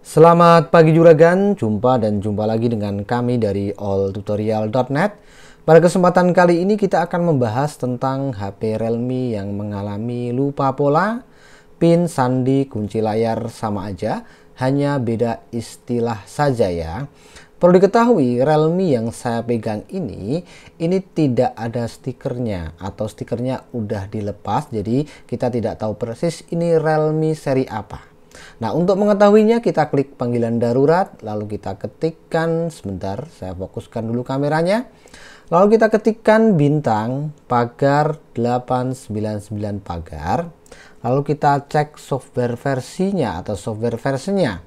Selamat pagi juragan, jumpa dan jumpa lagi dengan kami dari alltutorial.net. Pada kesempatan kali ini kita akan membahas tentang HP Realme yang mengalami lupa pola, pin, sandi, kunci layar sama aja, hanya beda istilah saja ya. Perlu diketahui Realme yang saya pegang ini, ini tidak ada stikernya atau stikernya udah dilepas jadi kita tidak tahu persis ini Realme seri apa. Nah, untuk mengetahuinya kita klik panggilan darurat, lalu kita ketikkan sebentar, saya fokuskan dulu kameranya. Lalu kita ketikkan bintang pagar 899 pagar. Lalu kita cek software versinya atau software versinya.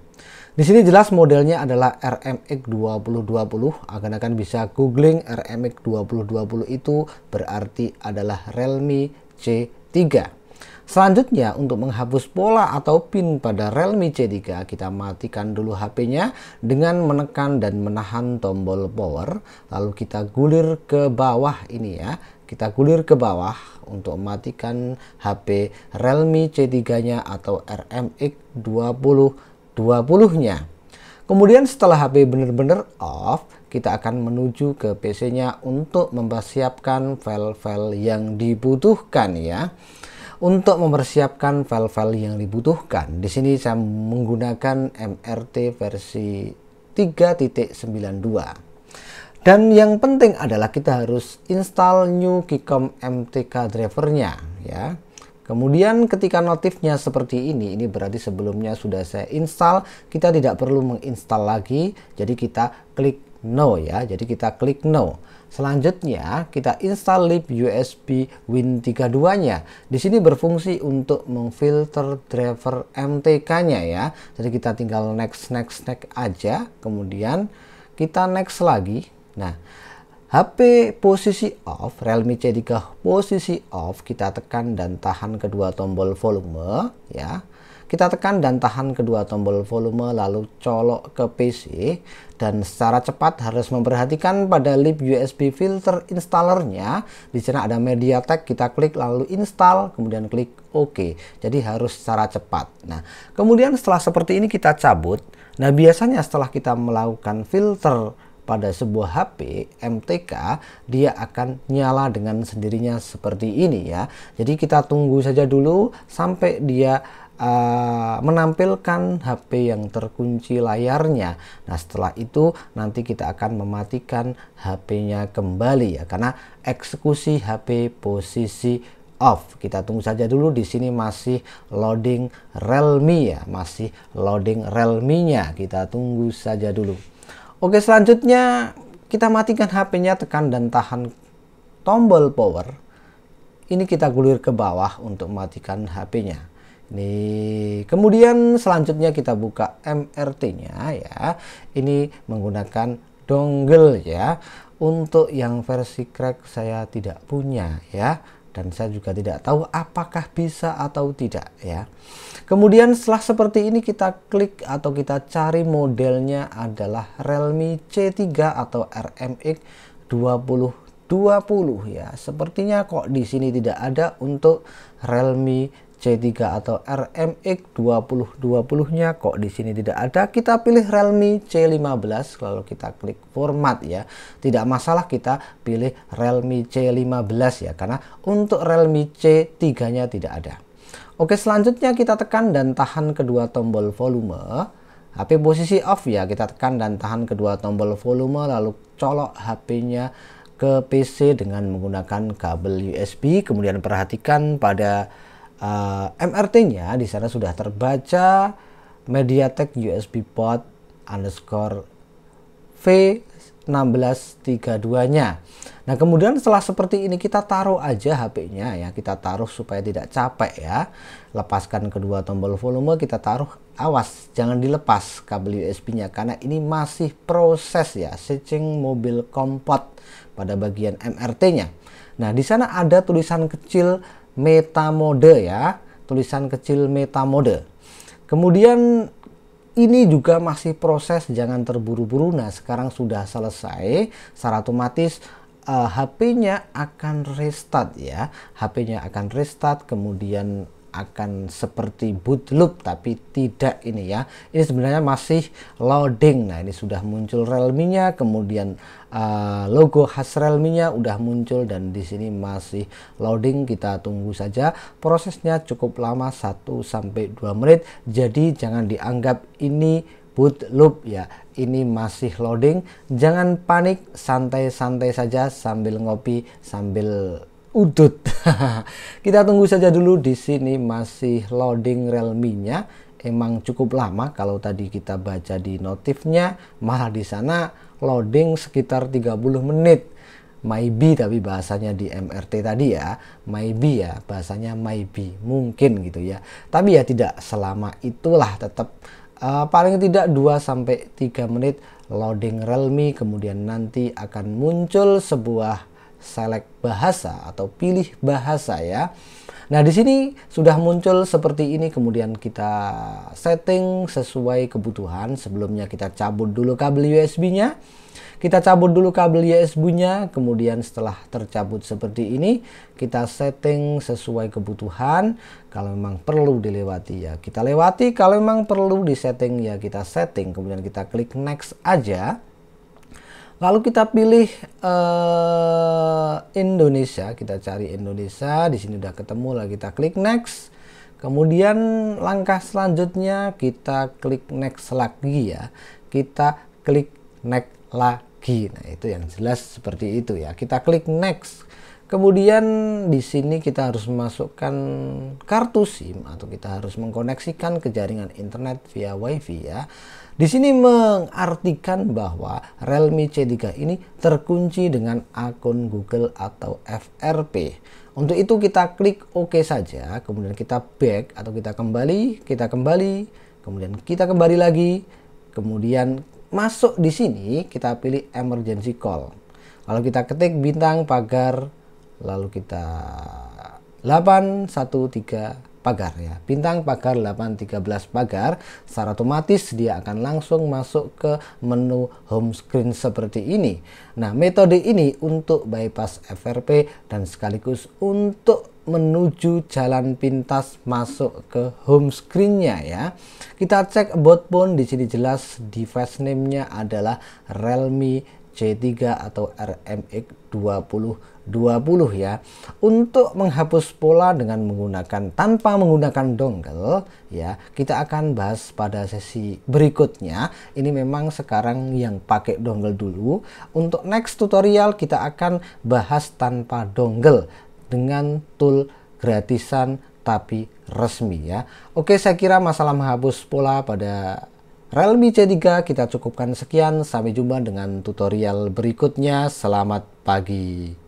Di sini jelas modelnya adalah RMX 2020. Akan-akan bisa googling RMX 2020 itu berarti adalah Realme C3. Selanjutnya untuk menghapus pola atau pin pada Realme C3 kita matikan dulu HP-nya dengan menekan dan menahan tombol power lalu kita gulir ke bawah ini ya kita gulir ke bawah untuk matikan HP Realme C3 nya atau RMX 20 20 nya kemudian setelah HP benar-benar off kita akan menuju ke PC nya untuk mempersiapkan file-file yang dibutuhkan ya untuk mempersiapkan file-file yang dibutuhkan, di sini saya menggunakan MRT versi 3.92. Dan yang penting adalah kita harus install new Kicom MTK drivernya ya. Kemudian ketika notifnya seperti ini, ini berarti sebelumnya sudah saya install, kita tidak perlu menginstal lagi, jadi kita klik no ya. Jadi kita klik no. Selanjutnya kita install lib USB Win32 nya. Di sini berfungsi untuk memfilter driver MTK nya ya. Jadi kita tinggal next next next aja. Kemudian kita next lagi. Nah HP posisi off, Realme C3 posisi off, kita tekan dan tahan kedua tombol volume ya. Kita tekan dan tahan kedua tombol volume lalu colok ke PC dan secara cepat harus memperhatikan pada lip USB filter installernya di sana ada MediaTek kita klik lalu install kemudian klik OK. Jadi harus secara cepat. Nah, kemudian setelah seperti ini kita cabut. Nah, biasanya setelah kita melakukan filter pada sebuah HP MTK dia akan nyala dengan sendirinya seperti ini ya jadi kita tunggu saja dulu sampai dia Eh, menampilkan HP yang terkunci layarnya. Nah, setelah itu nanti kita akan mematikan HP-nya kembali ya karena eksekusi HP posisi off. Kita tunggu saja dulu di sini masih loading Realme ya, masih loading Realme-nya. Kita tunggu saja dulu. Oke, selanjutnya kita matikan HP-nya tekan dan tahan tombol power. Ini kita gulir ke bawah untuk matikan HP-nya. Nih, kemudian selanjutnya kita buka MRT-nya ya. Ini menggunakan dongle ya. Untuk yang versi crack saya tidak punya ya dan saya juga tidak tahu apakah bisa atau tidak ya. Kemudian setelah seperti ini kita klik atau kita cari modelnya adalah Realme C3 atau RMX 20 20 ya. Sepertinya kok di sini tidak ada untuk Realme C3 atau RMX 2020-nya kok di sini tidak ada. Kita pilih Realme C15 lalu kita klik format ya. Tidak masalah kita pilih Realme C15 ya karena untuk Realme C3-nya tidak ada. Oke, selanjutnya kita tekan dan tahan kedua tombol volume. HP posisi off ya, kita tekan dan tahan kedua tombol volume lalu colok HP-nya ke PC dengan menggunakan kabel USB. Kemudian perhatikan pada uh, eh, MRT-nya di sana sudah terbaca MediaTek USB port underscore V1632-nya. Nah, kemudian setelah seperti ini kita taruh aja HP-nya ya, kita taruh supaya tidak capek ya. Lepaskan kedua tombol volume, kita taruh awas jangan dilepas kabel USB-nya karena ini masih proses ya, searching mobil kompot pada bagian MRT-nya. Nah, di sana ada tulisan kecil metamode ya tulisan kecil metamode kemudian ini juga masih proses jangan terburu-buru nah sekarang sudah selesai secara otomatis uh, eh, HP-nya akan restart ya HP-nya akan restart kemudian akan seperti boot loop tapi tidak ini ya ini sebenarnya masih loading nah ini sudah muncul realme nya kemudian uh, logo khas realme nya udah muncul dan di sini masih loading kita tunggu saja prosesnya cukup lama 1 2 menit jadi jangan dianggap ini boot loop ya ini masih loading jangan panik santai-santai saja sambil ngopi sambil udut. Kita tunggu saja dulu di sini masih loading Realme-nya. Emang cukup lama kalau tadi kita baca di notifnya, malah di sana loading sekitar 30 menit. Maybe tapi bahasanya di MRT tadi ya, maybe ya, bahasanya maybe, mungkin gitu ya. Tapi ya tidak selama itulah tetap uh, paling tidak 2 sampai 3 menit loading Realme kemudian nanti akan muncul sebuah select bahasa atau pilih bahasa ya. Nah, di sini sudah muncul seperti ini kemudian kita setting sesuai kebutuhan. Sebelumnya kita cabut dulu kabel USB-nya. Kita cabut dulu kabel USB-nya, kemudian setelah tercabut seperti ini, kita setting sesuai kebutuhan. Kalau memang perlu dilewati ya, kita lewati. Kalau memang perlu disetting ya, kita setting. Kemudian kita klik next aja. Lalu kita pilih uh, Indonesia, kita cari Indonesia, di sini udah ketemu lah kita klik next. Kemudian langkah selanjutnya kita klik next lagi ya. Kita klik next lagi. Nah, itu yang jelas seperti itu ya. Kita klik next. Kemudian di sini kita harus memasukkan kartu SIM atau kita harus mengkoneksikan ke jaringan internet via WiFi ya. Di sini mengartikan bahwa Realme C3 ini terkunci dengan akun Google atau FRP. Untuk itu kita klik OK saja, kemudian kita back atau kita kembali, kita kembali, kemudian kita kembali lagi, kemudian masuk di sini kita pilih emergency call. Lalu kita ketik bintang pagar lalu kita 813 pagar ya bintang pagar 813 pagar secara otomatis dia akan langsung masuk ke menu home screen seperti ini nah metode ini untuk bypass FRP dan sekaligus untuk menuju jalan pintas masuk ke home screennya ya kita cek pun di sini jelas device name nya adalah Realme C3 atau RMX 2020 ya untuk menghapus pola dengan menggunakan tanpa menggunakan dongle ya kita akan bahas pada sesi berikutnya ini memang sekarang yang pakai dongle dulu untuk next tutorial kita akan bahas tanpa dongle dengan tool gratisan tapi resmi ya Oke saya kira masalah menghapus pola pada Realme C3 kita cukupkan sekian. Sampai jumpa dengan tutorial berikutnya. Selamat pagi.